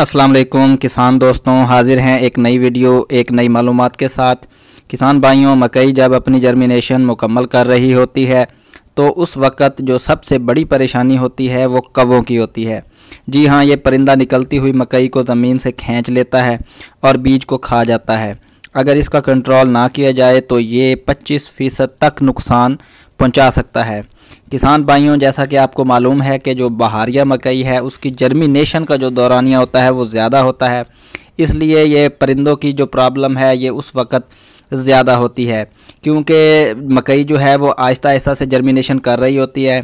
असलम किसान दोस्तों हाजिर हैं एक नई वीडियो एक नई मालूम के साथ किसान भाइयों मकई जब अपनी जर्मिनेशन मुकम्मल कर रही होती है तो उस वक़्त जो सबसे बड़ी परेशानी होती है वो कवों की होती है जी हाँ ये परिंदा निकलती हुई मकई को ज़मीन से खींच लेता है और बीज को खा जाता है अगर इसका कंट्रोल ना किया जाए तो ये पच्चीस फ़ीसद तक नुकसान पहुँचा सकता है किसान भाइयों जैसा कि आपको मालूम है कि जो बहारिया मकई है उसकी जर्मिनेशन का जो दौरानिया होता है वो ज़्यादा होता है इसलिए ये परिंदों की जो प्रॉब्लम है ये उस वक़्त ज़्यादा होती है क्योंकि मकई जो है वो आहिस्ता आहिस्ता से जर्मिनेशन कर रही होती है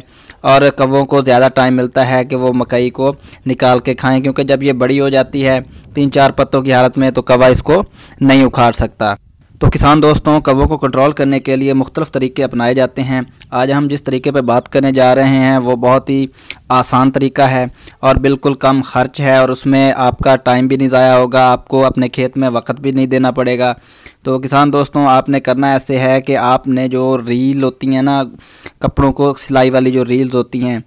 और कवों को ज़्यादा टाइम मिलता है कि वो मकई को निकाल के खाएं क्योंकि जब ये बड़ी हो जाती है तीन चार पत्तों की हालत में तो कवा इसको नहीं उखाड़ सकता तो किसान दोस्तों कवों को कंट्रोल करने के लिए मुख्तलिफ़ तरीके अपनाए जाते हैं आज हम जिस तरीके पर बात करने जा रहे हैं वो बहुत ही आसान तरीका है और बिल्कुल कम खर्च है और उसमें आपका टाइम भी नहीं ज़ाया होगा आपको अपने खेत में वक्त भी नहीं देना पड़ेगा तो किसान दोस्तों आपने करना ऐसे है कि आपने जो रील होती हैं ना कपड़ों को सिलाई वाली जो रील्स होती हैं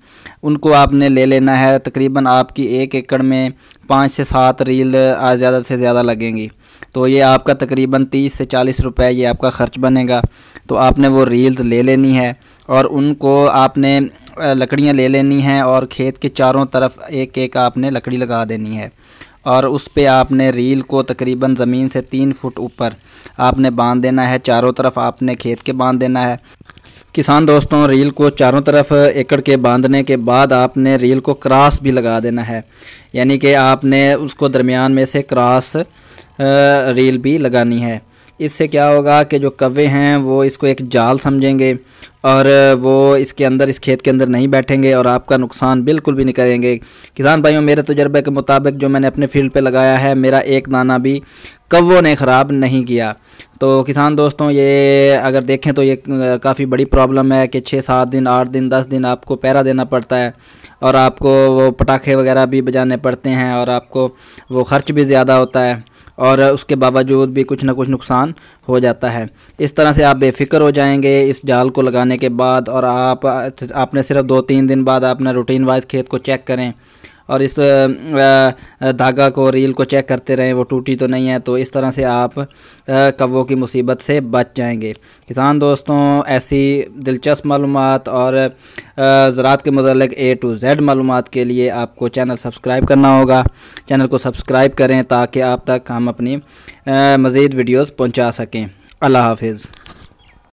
उनको आपने ले लेना है तकरीबन आपकी एक एकड़ में पाँच से सात रील ज़्यादा से ज़्यादा लगेंगी तो ये आपका तकरीबन तीस से चालीस रुपये ये आपका ख़र्च बनेगा तो आपने वो रील्स ले लेनी है और उनको आपने लकड़ियाँ ले लेनी हैं और खेत के चारों तरफ एक एक आपने लकड़ी लगा देनी है और उस पर आपने रील को तकरीबन ज़मीन से तीन फुट ऊपर आपने बांध देना है चारों तरफ आपने खेत के बांध देना है किसान दोस्तों रील को चारों तरफ एकड़ के बांधने के बाद आपने रील को क्रॉस भी लगा देना है यानी कि आपने उसको दरमियान में से क्रॉस रेल भी लगानी है इससे क्या होगा कि जो कवे हैं वो इसको एक जाल समझेंगे और वो इसके अंदर इस खेत के अंदर नहीं बैठेंगे और आपका नुकसान बिल्कुल भी नहीं करेंगे किसान भाइयों मेरे तजर्बे के मुताबिक जो मैंने अपने फील्ड पे लगाया है मेरा एक दाना भी कौवों ने ख़राब नहीं किया तो किसान दोस्तों ये अगर देखें तो ये काफ़ी बड़ी प्रॉब्लम है कि छः सात दिन आठ दिन दस दिन आपको पैरा देना पड़ता है और आपको वो पटाखे वगैरह भी बजाने पड़ते हैं और आपको वो ख़र्च भी ज़्यादा होता है और उसके बावजूद भी कुछ ना कुछ नुकसान हो जाता है इस तरह से आप बेफिक्र हो जाएंगे इस जाल को लगाने के बाद और आप आपने सिर्फ दो तीन दिन बाद अपना रूटीन वाइज खेत को चेक करें और इस धागा को रील को चेक करते रहें वो टूटी तो नहीं है तो इस तरह से आप कवों की मुसीबत से बच जाएंगे किसान दोस्तों ऐसी दिलचस्प मालूम और ज़रात के मतलब ए टू जेड मालूम के लिए आपको चैनल सब्सक्राइब करना होगा चैनल को सब्सक्राइब करें ताकि आप तक हम अपनी मज़ीद वीडियोज़ पहुँचा सकें अल्लाह हाफिज़